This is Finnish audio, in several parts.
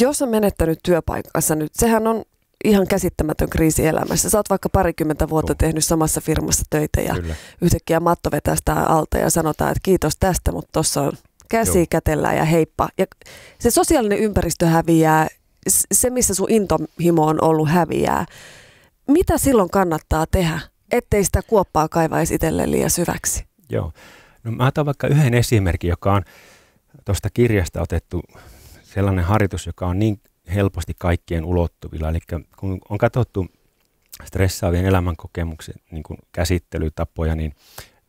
jos on menettänyt työpaikkansa nyt, sehän on ihan käsittämätön kriisi elämässä. Sä oot vaikka parikymmentä vuotta oh. tehnyt samassa firmassa töitä ja Kyllä. yhtäkkiä matto vetää sitä alta ja sanotaan, että kiitos tästä, mutta tuossa on käsi Joo. kätellä ja heippa. Ja se sosiaalinen ympäristö häviää, se missä sun intohimo on ollut häviää. Mitä silloin kannattaa tehdä, ettei sitä kuoppaa kaivaisi itselleen liian syväksi? Joo. No mä otan vaikka yhden esimerkin, joka on tuosta kirjasta otettu sellainen harjoitus, joka on niin helposti kaikkien ulottuvilla. Eli kun on katsottu stressaavien elämänkokemuksen niin käsittelytapoja, niin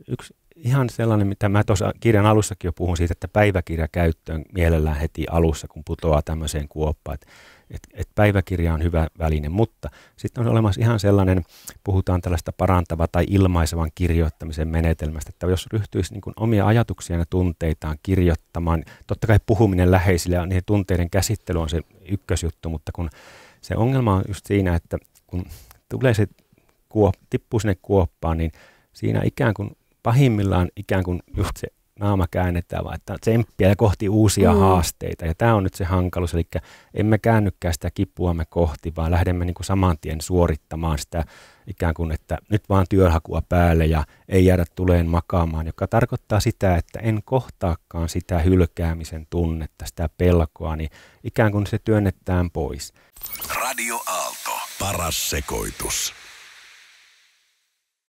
yksi ihan sellainen, mitä mä tuossa kirjan alussakin jo puhun siitä, että päiväkirja käyttöön mielellään heti alussa, kun putoaa tämmöiseen kuoppaan. Että et, et päiväkirja on hyvä väline, mutta sitten on olemassa ihan sellainen, puhutaan tällaista parantava tai ilmaisevan kirjoittamisen menetelmästä, että jos ryhtyisi niin omia ajatuksiaan ja tunteitaan kirjoittamaan, totta kai puhuminen läheisille ja niiden tunteiden käsittely on se ykkösjuttu, mutta kun se ongelma on just siinä, että kun tulee se kuop, tippuu sinne kuoppaan, niin siinä ikään kuin pahimmillaan ikään kuin just se naama käännetään, vaan että tsemppiä ja kohti uusia mm. haasteita. Ja tämä on nyt se hankaluus, eli emme käännykään sitä kipuamme kohti, vaan lähdemme niin kuin saman tien suorittamaan sitä ikään kuin, että nyt vaan työhakua päälle ja ei jäädä tuleen makaamaan, joka tarkoittaa sitä, että en kohtaakaan sitä hylkäämisen tunnetta, sitä pelkoa, niin ikään kuin se työnnetään pois. Radio Aalto. Paras sekoitus.